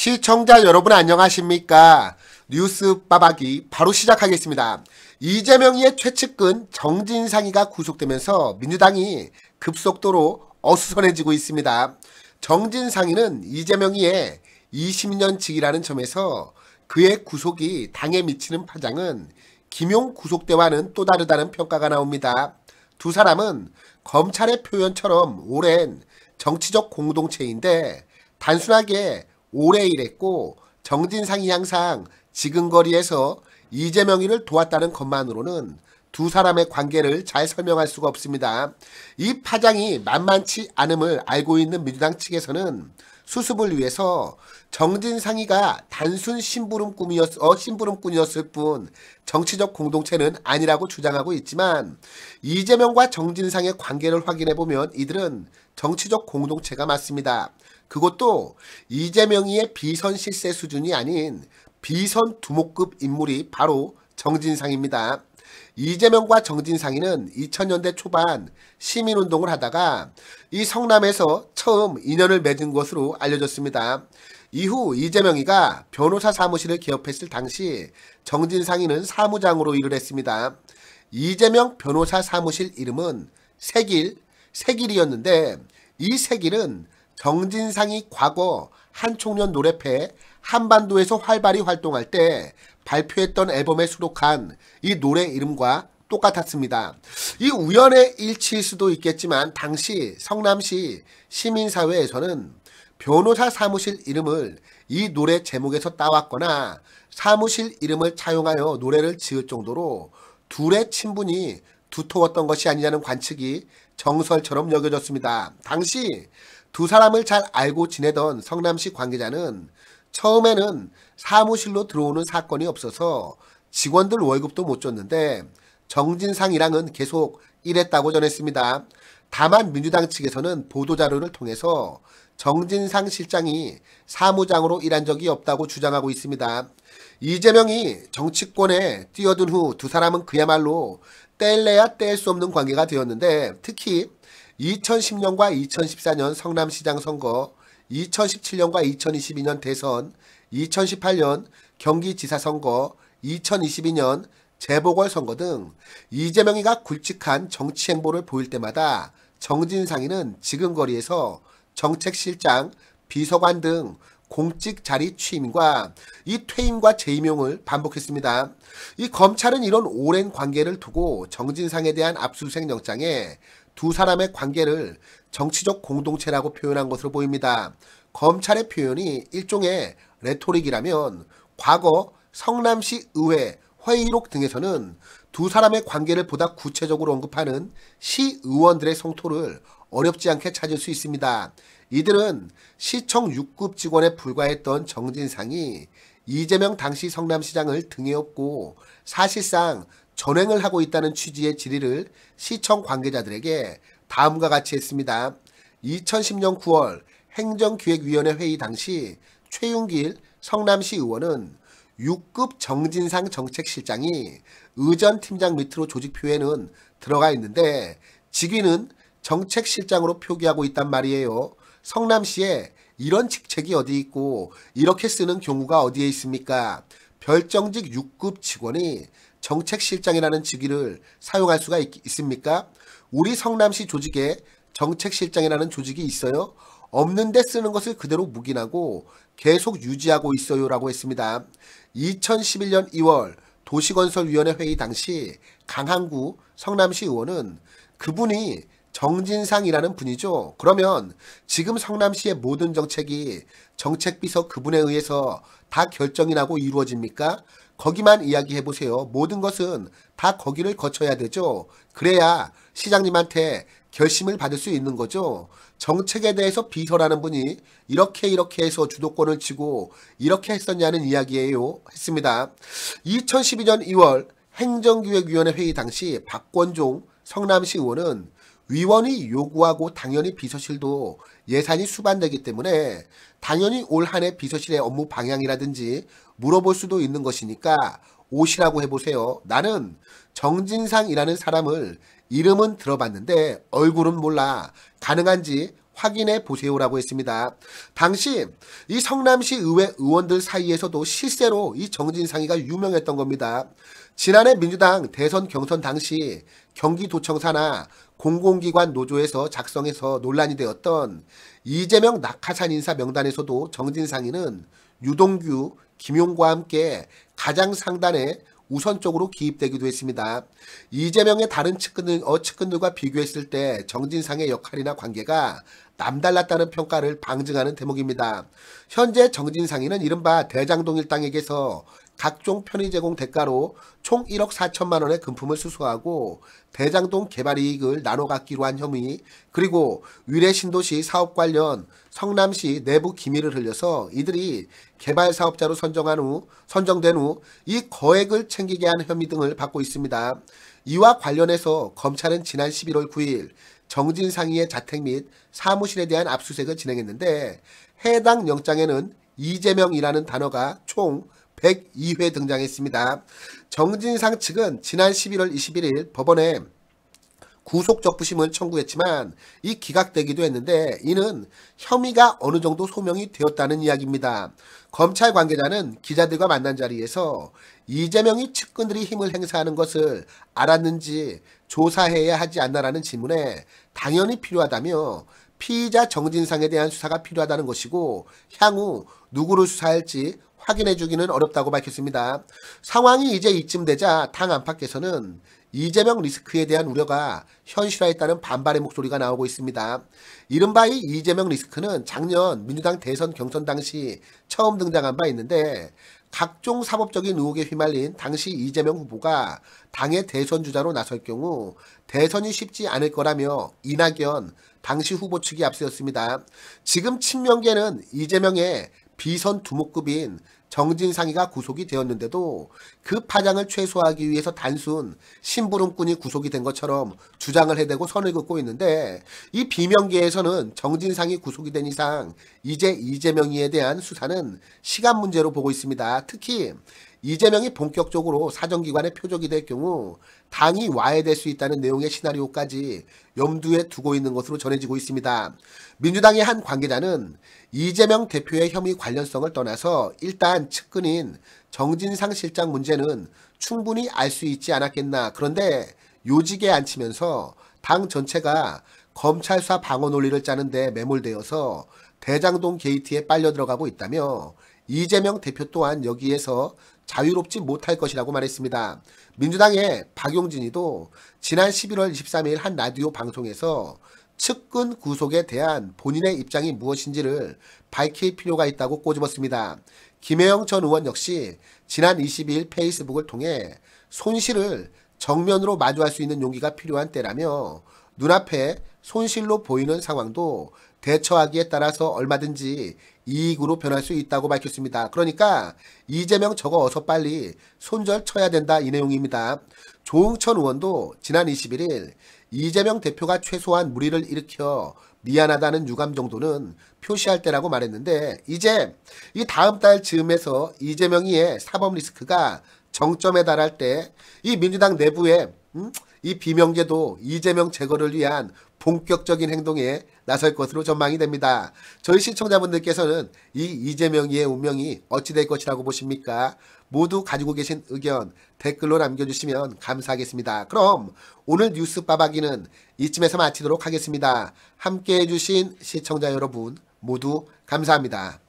시청자 여러분 안녕하십니까? 뉴스 빠박이 바로 시작하겠습니다. 이재명의 최측근 정진상이가 구속되면서 민주당이 급속도로 어수선해지고 있습니다. 정진상이는 이재명이의 20년직이라는 점에서 그의 구속이 당에 미치는 파장은 김용 구속 대와는또 다르다는 평가가 나옵니다. 두 사람은 검찰의 표현처럼 오랜 정치적 공동체인데 단순하게 오래 일했고 정진상이 항상 지금거리에서 이재명이를 도왔다는 것만으로는 두 사람의 관계를 잘 설명할 수가 없습니다. 이 파장이 만만치 않음을 알고 있는 민주당 측에서는 수습을 위해서 정진 상의가 단순 심부름꾼이었, 어, 심부름꾼이었을 뿐 정치적 공동체는 아니라고 주장하고 있지만 이재명과 정진상의 관계를 확인해보면 이들은 정치적 공동체가 맞습니다. 그것도 이재명이의 비선 실세 수준이 아닌 비선 두목급 인물이 바로 정진상입니다. 이재명과 정진 상이는 2000년대 초반 시민운동을 하다가 이 성남에서 처음 인연을 맺은 것으로 알려졌습니다. 이후 이재명이가 변호사 사무실을 개업했을 당시 정진 상인은 사무장으로 일을 했습니다. 이재명 변호사 사무실 이름은 세길, 세길이었는데 이 세길은 경진상이 과거 한총련 노래패 한반도에서 활발히 활동할 때 발표했던 앨범에 수록한 이 노래 이름과 똑같았습니다. 이 우연의 일치일 수도 있겠지만 당시 성남시 시민사회에서는 변호사 사무실 이름을 이 노래 제목에서 따왔거나 사무실 이름을 차용하여 노래를 지을 정도로 둘의 친분이 두터웠던 것이 아니냐는 관측이 정설처럼 여겨졌습니다. 당시 두 사람을 잘 알고 지내던 성남시 관계자는 처음에는 사무실로 들어오는 사건이 없어서 직원들 월급도 못 줬는데 정진상이랑은 계속 일했다고 전했습니다. 다만 민주당 측에서는 보도자료를 통해서 정진상 실장이 사무장으로 일한 적이 없다고 주장하고 있습니다. 이재명이 정치권에 뛰어든 후 두 사람은 그야말로 뗄래야 뗄 수 없는 관계가 되었는데 특히 2010년과 2014년 성남시장 선거, 2017년과 2022년 대선, 2018년 경기지사 선거, 2022년 재보궐선거 등 이재명이가 굵직한 정치 행보를 보일 때마다 정진상이는 지금 거리에서 정책실장, 비서관 등 공직 자리 취임과 이 퇴임과 재임용을 반복했습니다. 이 검찰은 이런 오랜 관계를 두고 정진상에 대한 압수수색 영장에 두 사람의 관계를 정치적 공동체라고 표현한 것으로 보입니다. 검찰의 표현이 일종의 레토릭이라면 과거 성남시 의회 회의록 등에서는 두 사람의 관계를 보다 구체적으로 언급하는 시의원들의 성토를 어렵지 않게 찾을 수 있습니다. 이들은 시청 6급 직원에 불과했던 정진상이 이재명 당시 성남시장을 등에 업고 사실상 전횡을 하고 있다는 취지의 질의를 시청 관계자들에게 다음과 같이 했습니다. 2010년 9월 행정기획위원회 회의 당시 최윤길 성남시 의원은 6급 정진상 정책실장이 의전팀장 밑으로 조직표에는 들어가 있는데 직위는 정책실장으로 표기하고 있단 말이에요. 성남시에 이런 직책이 어디 있고 이렇게 쓰는 경우가 어디에 있습니까? 별정직 6급 직원이 정책실장이라는 직위를 사용할 수가 있, 있습니까? 우리 성남시 조직에 정책실장이라는 조직이 있어요? 없는데 쓰는 것을 그대로 묵인하고 계속 유지하고 있어요 라고 했습니다. 2011년 2월 도시건설위원회 회의 당시 강한구 성남시 의원은 그분이 정진상이라는 분이죠. 그러면 지금 성남시의 모든 정책이 정책비서 그분에 의해서 다 결정이 나고 이루어집니까? 거기만 이야기해 보세요. 모든 것은 다 거기를 거쳐야 되죠. 그래야 시장님한테 결심을 받을 수 있는 거죠. 정책에 대해서 비서라는 분이 이렇게 이렇게 해서 주도권을 쥐고 이렇게 했었냐는 이야기예요. 했습니다. 2012년 2월 행정기획위원회 회의 당시 박권종 성남시 의원은 위원이 요구하고 당연히 비서실도 예산이 수반되기 때문에 당연히 올 한해 비서실의 업무 방향이라든지 물어볼 수도 있는 것이니까 옷이라고 해보세요. 나는 정진상이라는 사람을 이름은 들어봤는데 얼굴은 몰라. 가능한지 확인해 보세요라고 했습니다. 당시 이 성남시 의회 의원들 사이에서도 실제로 이 정진상이가 유명했던 겁니다. 지난해 민주당 대선 경선 당시 경기도청사나 공공기관 노조에서 작성해서 논란이 되었던 이재명 낙하산 인사 명단에서도 정진상이는 유동규, 김용과 함께 가장 상단에 우선적으로 기입되기도 했습니다. 이재명의 다른 측근들, 어, 측근들과 비교했을 때 정진상의 역할이나 관계가 남달랐다는 평가를 방증하는 대목입니다. 현재 정진상이는 이른바 대장동 일당에게서 각종 편의 제공 대가로 총 1억 4천만 원의 금품을 수수하고 대장동 개발 이익을 나눠 갖기로 한 혐의 그리고 위례 신도시 사업 관련 성남시 내부 기밀을 흘려서 이들이 개발 사업자로 선정한 후 선정된 후 이 거액을 챙기게 한 혐의 등을 받고 있습니다. 이와 관련해서 검찰은 지난 11월 9일 정진상의의 자택 및 사무실에 대한 압수수색을 진행했는데 해당 영장에는 이재명이라는 단어가 총 102회 등장했습니다. 정진상 측은 지난 11월 21일 법원에 구속적부심을 청구했지만 이 기각되기도 했는데 이는 혐의가 어느 정도 소명이 되었다는 이야기입니다. 검찰 관계자는 기자들과 만난 자리에서 이재명이 측근들이 힘을 행사하는 것을 알았는지 조사해야 하지 않나라는 질문에 당연히 필요하다며 피의자 정진상에 대한 수사가 필요하다는 것이고 향후 누구를 수사할지 확인해주기는 어렵다고 밝혔습니다. 상황이 이제 이쯤 되자 당 안팎에서는 이재명 리스크에 대한 우려가 현실화했다는 반발의 목소리가 나오고 있습니다. 이른바 이 이재명 리스크는 작년 민주당 대선 경선 당시 처음 등장한 바 있는데 각종 사법적인 의혹에 휘말린 당시 이재명 후보가 당의 대선 주자로 나설 경우 대선이 쉽지 않을 거라며 이낙연 당시 후보 측이 앞세웠습니다. 지금 친명계는 이재명의 비선 두목급인 정진상이가 구속이 되었는데도 그 파장을 최소화하기 위해서 단순 심부름꾼이 구속이 된 것처럼 주장을 해대고 선을 긋고 있는데 이 비명계에서는 정진상이 구속이 된 이상 이제 이재명이에 대한 수사는 시간 문제로 보고 있습니다. 특히 이재명이 본격적으로 사정기관의 표적이 될 경우 당이 와해될 수 있다는 내용의 시나리오까지 염두에 두고 있는 것으로 전해지고 있습니다. 민주당의 한 관계자는 이재명 대표의 혐의 관련성을 떠나서 일단 측근인 정진상 실장 문제는 충분히 알 수 있지 않았겠나 그런데 요직에 앉히면서 당 전체가 검찰사 방어 논리를 짜는데 매몰되어서 대장동 게이트에 빨려 들어가고 있다며 이재명 대표 또한 여기에서 자유롭지 못할 것이라고 말했습니다. 민주당의 박용진이도 지난 11월 23일 한 라디오 방송에서 측근 구속에 대한 본인의 입장이 무엇인지를 밝힐 필요가 있다고 꼬집었습니다. 김혜영 전 의원 역시 지난 22일 페이스북을 통해 손실을 정면으로 마주할 수 있는 용기가 필요한 때라며 눈앞에 손실로 보이는 상황도 대처하기에 따라서 얼마든지 이익으로 변할 수 있다고 밝혔습니다. 그러니까 이재명 저거 어서 빨리 손절쳐야 된다 이 내용입니다. 조응천 의원도 지난 21일 이재명 대표가 최소한 무리를 일으켜 미안하다는 유감 정도는 표시할 때라고 말했는데 이제 이 다음 달 즈음에서 이재명이의 사법 리스크가 정점에 달할 때 이 민주당 내부에 음? 이 비명계도 이재명 제거를 위한 본격적인 행동에 나설 것으로 전망이 됩니다. 저희 시청자분들께서는 이 이재명의 운명이 어찌될 것이라고 보십니까? 모두 가지고 계신 의견 댓글로 남겨주시면 감사하겠습니다. 그럼 오늘 뉴스 빠박이는 이쯤에서 마치도록 하겠습니다. 함께해 주신 시청자 여러분 모두 감사합니다.